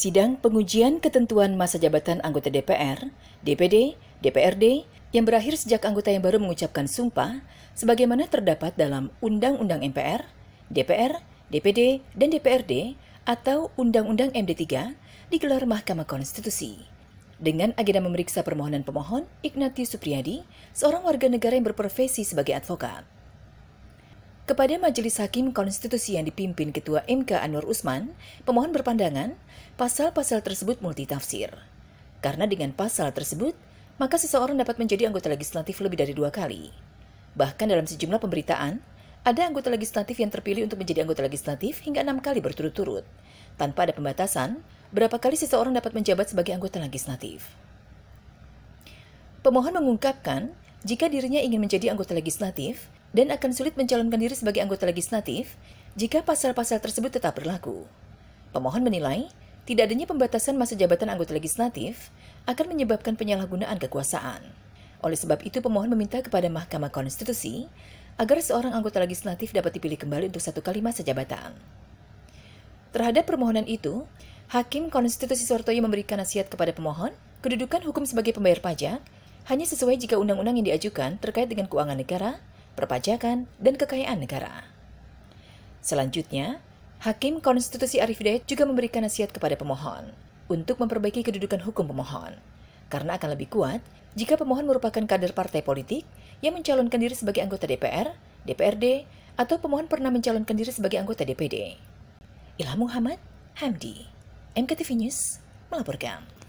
Sidang pengujian ketentuan masa jabatan anggota DPR, DPD, DPRD yang berakhir sejak anggota yang baru mengucapkan sumpah sebagaimana terdapat dalam Undang-Undang MPR, DPR, DPD, dan DPRD atau Undang-Undang MD3 digelar Mahkamah Konstitusi. Dengan agenda memeriksa permohonan pemohon Ignatius Supriyadi, seorang warga negara yang berprofesi sebagai advokat. Kepada Majelis Hakim Konstitusi yang dipimpin Ketua MK Anwar Usman, pemohon berpandangan pasal-pasal tersebut multitafsir. Karena dengan pasal tersebut, maka seseorang dapat menjadi anggota legislatif lebih dari dua kali. Bahkan dalam sejumlah pemberitaan, ada anggota legislatif yang terpilih untuk menjadi anggota legislatif hingga enam kali berturut-turut. Tanpa ada pembatasan, berapa kali seseorang dapat menjabat sebagai anggota legislatif. Pemohon mengungkapkan jika dirinya ingin menjadi anggota legislatif dan akan sulit mencalonkan diri sebagai anggota legislatif jika pasal-pasal tersebut tetap berlaku. Pemohon menilai tidak adanya pembatasan masa jabatan anggota legislatif akan menyebabkan penyalahgunaan kekuasaan. Oleh sebab itu, pemohon meminta kepada Mahkamah Konstitusi agar seorang anggota legislatif dapat dipilih kembali untuk satu kali masa jabatan. Terhadap permohonan itu, Hakim Konstitusi Sortoyo memberikan nasihat kepada pemohon, kedudukan hukum sebagai pembayar pajak hanya sesuai jika undang-undang yang diajukan terkait dengan keuangan negara, perpajakan, dan kekayaan negara. Selanjutnya, Hakim Konstitusi Arif Hidayat juga memberikan nasihat kepada pemohon untuk memperbaiki kedudukan hukum pemohon, karena akan lebih kuat jika pemohon merupakan kader partai politik yang mencalonkan diri sebagai anggota DPR, DPRD, atau pemohon pernah mencalonkan diri sebagai anggota DPD. Ilham Muhammad, Hamdi, MKTV News, melaporkan.